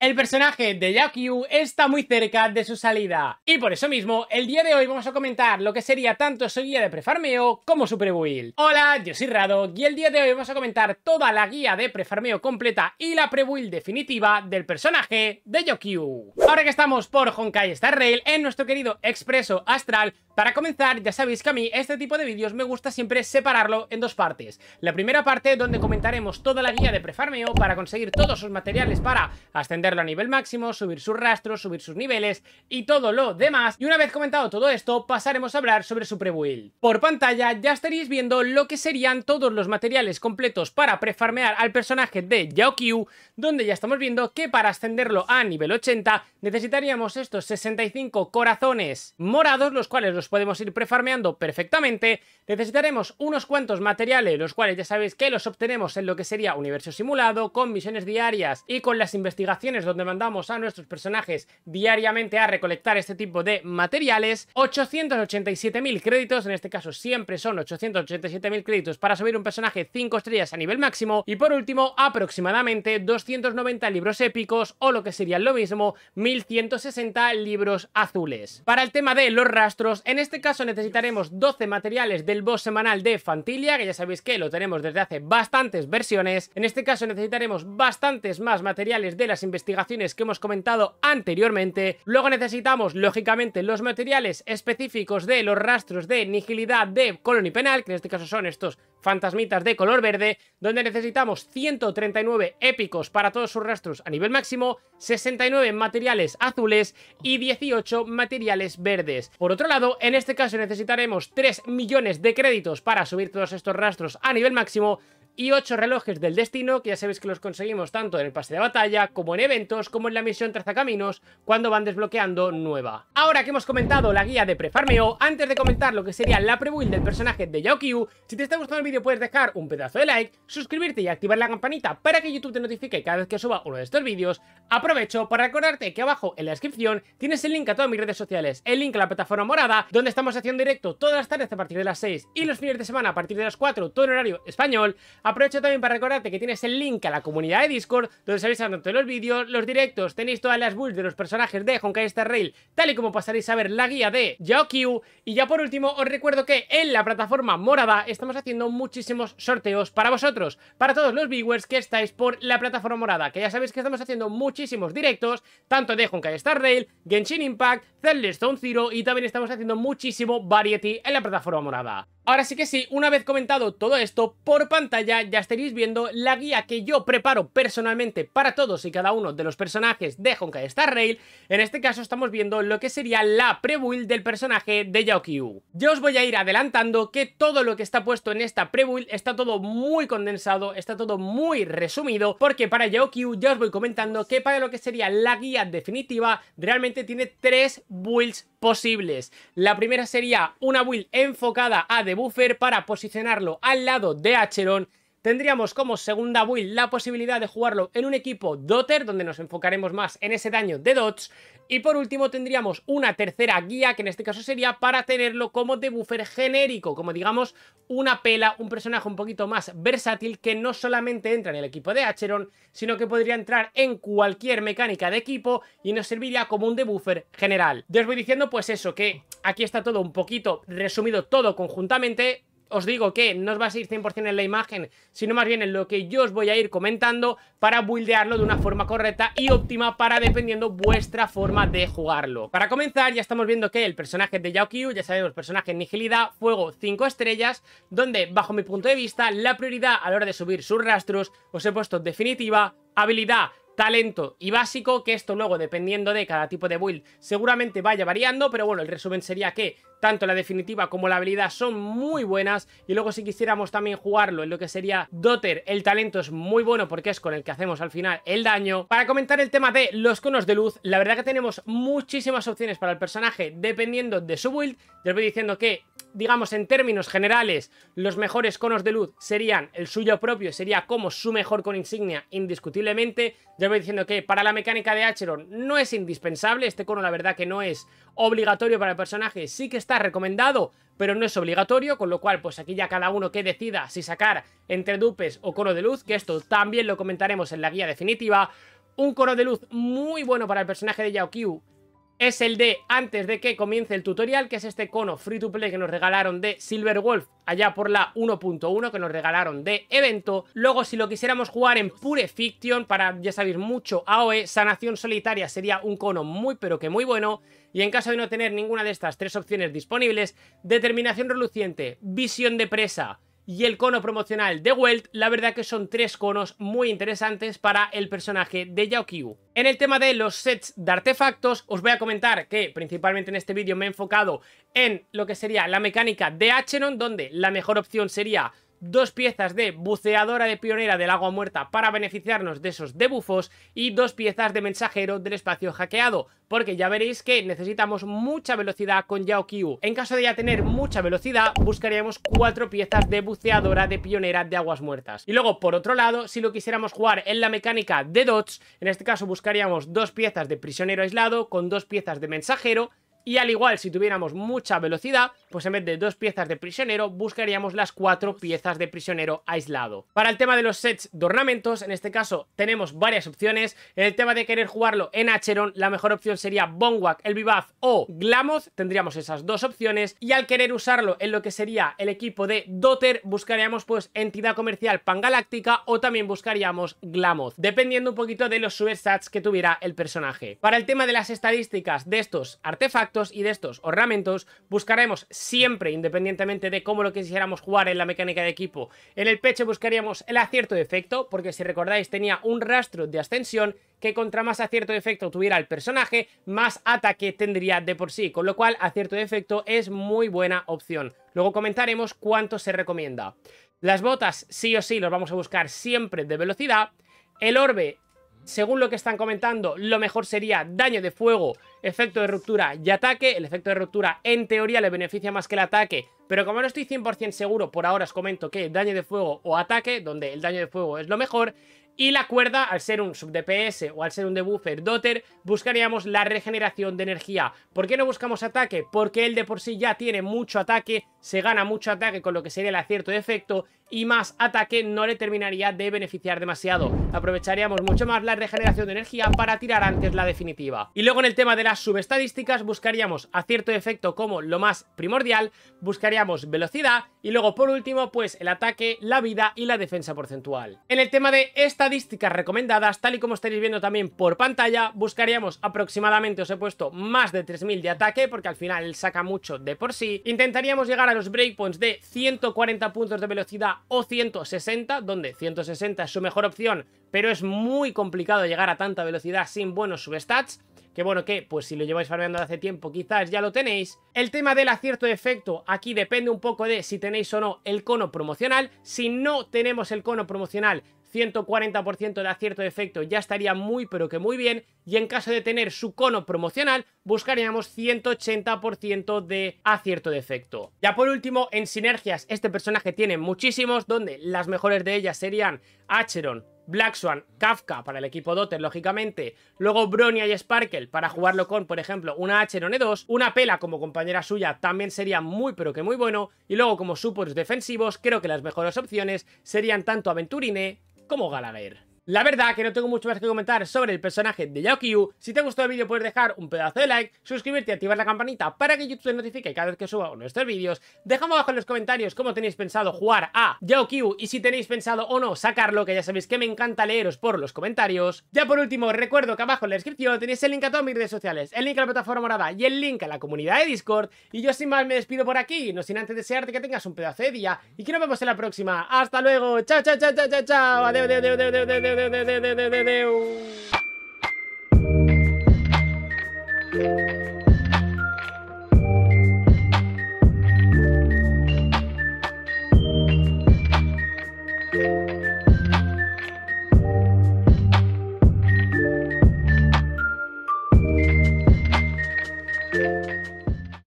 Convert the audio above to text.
El personaje de Yokyu está muy cerca de su salida. Y por eso mismo, el día de hoy vamos a comentar lo que sería tanto su guía de prefarmeo como su pre prebuild. Hola, yo soy Rado y el día de hoy vamos a comentar toda la guía de prefarmeo completa y la pre prebuild definitiva del personaje de Yokyu. Ahora que estamos por Honkai Star Rail en nuestro querido Expreso Astral, para comenzar, ya sabéis que a mí este tipo de vídeos me gusta siempre separarlo en dos partes. La primera parte donde comentaremos toda la guía de prefarmeo para conseguir todos sus materiales para ascender a nivel máximo, subir sus rastros, subir sus niveles y todo lo demás. Y una vez comentado todo esto, pasaremos a hablar sobre su pre-build. Por pantalla ya estaréis viendo lo que serían todos los materiales completos para prefarmear al personaje de Yaokyu, donde ya estamos viendo que para ascenderlo a nivel 80 necesitaríamos estos 65 corazones morados, los cuales los podemos ir prefarmeando perfectamente. Necesitaremos unos cuantos materiales, los cuales ya sabéis que los obtenemos en lo que sería universo simulado, con misiones diarias y con las investigaciones donde mandamos a nuestros personajes diariamente a recolectar este tipo de materiales, 887.000 créditos, en este caso siempre son 887.000 créditos para subir un personaje 5 estrellas a nivel máximo, y por último aproximadamente 290 libros épicos o lo que sería lo mismo 1160 libros azules. Para el tema de los rastros, en este caso necesitaremos 12 materiales del boss semanal de Fantilia, que ya sabéis que lo tenemos desde hace bastantes versiones, en este caso necesitaremos bastantes más materiales de las investigaciones que hemos comentado anteriormente. Luego necesitamos, lógicamente, los materiales específicos de los rastros de nigilidad de Colony Penal, que en este caso son estos fantasmitas de color verde, donde necesitamos 139 épicos para todos sus rastros a nivel máximo, 69 materiales azules y 18 materiales verdes. Por otro lado, en este caso necesitaremos 3 millones de créditos para subir todos estos rastros a nivel máximo, y 8 relojes del destino, que ya sabéis que los conseguimos tanto en el pase de batalla, como en eventos, como en la misión Trazacaminos, cuando van desbloqueando nueva. Ahora que hemos comentado la guía de prefarmeo, antes de comentar lo que sería la pre-build del personaje de Yaokyu, si te está gustando el vídeo puedes dejar un pedazo de like, suscribirte y activar la campanita para que YouTube te notifique cada vez que suba uno de estos vídeos. Aprovecho para recordarte que abajo en la descripción tienes el link a todas mis redes sociales, el link a la plataforma morada, donde estamos haciendo directo todas las tardes a partir de las 6 y los fines de semana a partir de las 4, todo en horario español. Aprovecho también para recordarte que tienes el link a la comunidad de Discord, donde sabéis todos los vídeos, los directos, tenéis todas las builds de los personajes de Honkai Star Rail, tal y como pasaréis a ver la guía de Yaokyu. Y ya por último, os recuerdo que en la plataforma morada estamos haciendo muchísimos sorteos para vosotros, para todos los viewers que estáis por la plataforma morada, que ya sabéis que estamos haciendo muchísimos directos, tanto de Honkai Star Rail, Genshin Impact, Zelda Stone Zero y también estamos haciendo muchísimo variety en la plataforma morada. Ahora sí que sí, una vez comentado todo esto, por pantalla ya estaréis viendo la guía que yo preparo personalmente para todos y cada uno de los personajes de Honkai Star Rail. En este caso estamos viendo lo que sería la pre-build del personaje de Yao-Kyu. Yo os voy a ir adelantando que todo lo que está puesto en esta pre-build está todo muy condensado, está todo muy resumido, porque para Yao-Kyu ya os voy comentando que para lo que sería la guía definitiva realmente tiene tres builds posibles. La primera sería una build enfocada a debuffer para posicionarlo al lado de Acheron Tendríamos como segunda build la posibilidad de jugarlo en un equipo Dotter, donde nos enfocaremos más en ese daño de Dots. Y por último tendríamos una tercera guía, que en este caso sería para tenerlo como debuffer genérico, como digamos una pela, un personaje un poquito más versátil que no solamente entra en el equipo de Acheron, sino que podría entrar en cualquier mecánica de equipo y nos serviría como un debuffer general. Yo os voy diciendo pues eso, que aquí está todo un poquito resumido todo conjuntamente, os digo que no os va a seguir 100% en la imagen, sino más bien en lo que yo os voy a ir comentando para buildearlo de una forma correcta y óptima para dependiendo vuestra forma de jugarlo. Para comenzar, ya estamos viendo que el personaje de Yao ya sabemos, personaje Nigilidad, Fuego 5 estrellas, donde, bajo mi punto de vista, la prioridad a la hora de subir sus rastros os he puesto definitiva, habilidad talento y básico, que esto luego dependiendo de cada tipo de build seguramente vaya variando, pero bueno, el resumen sería que tanto la definitiva como la habilidad son muy buenas y luego si quisiéramos también jugarlo en lo que sería Doter, el talento es muy bueno porque es con el que hacemos al final el daño. Para comentar el tema de los conos de luz, la verdad que tenemos muchísimas opciones para el personaje dependiendo de su build, yo voy diciendo que digamos en términos generales, los mejores conos de luz serían el suyo propio, sería como su mejor con insignia indiscutiblemente. Ya voy diciendo que para la mecánica de Acheron no es indispensable, este cono la verdad que no es obligatorio para el personaje, sí que está está recomendado, pero no es obligatorio, con lo cual pues aquí ya cada uno que decida si sacar entre dupes o coro de luz, que esto también lo comentaremos en la guía definitiva. Un coro de luz muy bueno para el personaje de Yao Qiu, es el de antes de que comience el tutorial, que es este cono free to play que nos regalaron de Silver Wolf allá por la 1.1 que nos regalaron de evento. Luego, si lo quisiéramos jugar en Pure Fiction, para ya saber mucho AOE, Sanación Solitaria sería un cono muy pero que muy bueno. Y en caso de no tener ninguna de estas tres opciones disponibles, Determinación Reluciente, Visión de Presa y el cono promocional de Welt, la verdad que son tres conos muy interesantes para el personaje de Yaokyu. En el tema de los sets de artefactos, os voy a comentar que principalmente en este vídeo me he enfocado en lo que sería la mecánica de Achenon, donde la mejor opción sería dos piezas de buceadora de pionera del agua muerta para beneficiarnos de esos debufos y dos piezas de mensajero del espacio hackeado, porque ya veréis que necesitamos mucha velocidad con Yao En caso de ya tener mucha velocidad, buscaríamos cuatro piezas de buceadora de pionera de aguas muertas. Y luego, por otro lado, si lo quisiéramos jugar en la mecánica de Dodge, en este caso buscaríamos dos piezas de prisionero aislado con dos piezas de mensajero, y al igual, si tuviéramos mucha velocidad, pues en vez de dos piezas de prisionero, buscaríamos las cuatro piezas de prisionero aislado. Para el tema de los sets de ornamentos, en este caso tenemos varias opciones. En el tema de querer jugarlo en Acheron, la mejor opción sería Bonwak, el Vivaz o Glamoth. Tendríamos esas dos opciones. Y al querer usarlo en lo que sería el equipo de Dotter, buscaríamos pues entidad comercial pangaláctica o también buscaríamos Glamoth, dependiendo un poquito de los superstats que tuviera el personaje. Para el tema de las estadísticas de estos artefactos, y de estos ornamentos buscaremos siempre, independientemente de cómo lo quisiéramos jugar en la mecánica de equipo, en el pecho buscaríamos el acierto de efecto, porque si recordáis tenía un rastro de ascensión que contra más acierto de efecto tuviera el personaje, más ataque tendría de por sí, con lo cual acierto de efecto es muy buena opción. Luego comentaremos cuánto se recomienda. Las botas sí o sí los vamos a buscar siempre de velocidad, el orbe según lo que están comentando, lo mejor sería daño de fuego, efecto de ruptura y ataque. El efecto de ruptura en teoría le beneficia más que el ataque, pero como no estoy 100% seguro, por ahora os comento que daño de fuego o ataque, donde el daño de fuego es lo mejor. Y la cuerda, al ser un sub-DPS o al ser un debuffer dotter, buscaríamos la regeneración de energía. ¿Por qué no buscamos ataque? Porque él de por sí ya tiene mucho ataque, se gana mucho ataque con lo que sería el acierto de efecto y más ataque no le terminaría de beneficiar demasiado. Aprovecharíamos mucho más la regeneración de energía para tirar antes la definitiva. Y luego en el tema de las subestadísticas buscaríamos acierto de efecto como lo más primordial, buscaríamos velocidad y luego por último pues el ataque, la vida y la defensa porcentual. En el tema de esta estadísticas recomendadas, tal y como estaréis viendo también por pantalla, buscaríamos aproximadamente, os he puesto más de 3000 de ataque, porque al final saca mucho de por sí. Intentaríamos llegar a los breakpoints de 140 puntos de velocidad o 160, donde 160 es su mejor opción, pero es muy complicado llegar a tanta velocidad sin buenos substats. Que bueno, que pues si lo lleváis farmeando de hace tiempo quizás ya lo tenéis. El tema del acierto de efecto aquí depende un poco de si tenéis o no el cono promocional. Si no tenemos el cono promocional 140% de acierto de efecto ya estaría muy pero que muy bien y en caso de tener su cono promocional buscaríamos 180% de acierto de efecto. Ya por último en sinergias este personaje tiene muchísimos donde las mejores de ellas serían Acheron, Black Swan, Kafka para el equipo Dotter, lógicamente. Luego Bronya y Sparkle para jugarlo con, por ejemplo, una Acheron E2. Una Pela como compañera suya también sería muy pero que muy bueno. Y luego como supports defensivos, creo que las mejores opciones serían tanto Aventurine como Gallagher. La verdad que no tengo mucho más que comentar sobre el personaje de YaoQiu Si te gustó el vídeo puedes dejar un pedazo de like, suscribirte y activar la campanita para que YouTube te notifique cada vez que suba estos vídeos. Dejadme abajo en los comentarios cómo tenéis pensado jugar a YaoQiu y si tenéis pensado o no sacarlo, que ya sabéis que me encanta leeros por los comentarios. Ya por último, recuerdo que abajo en la descripción tenéis el link a todas mis redes sociales, el link a la plataforma morada y el link a la comunidad de Discord. Y yo sin más me despido por aquí, no sin antes desearte que tengas un pedazo de día y que nos vemos en la próxima. ¡Hasta luego! ¡Chao, chao, chao, chao, chao, chao! ¡Adeu, Thank you.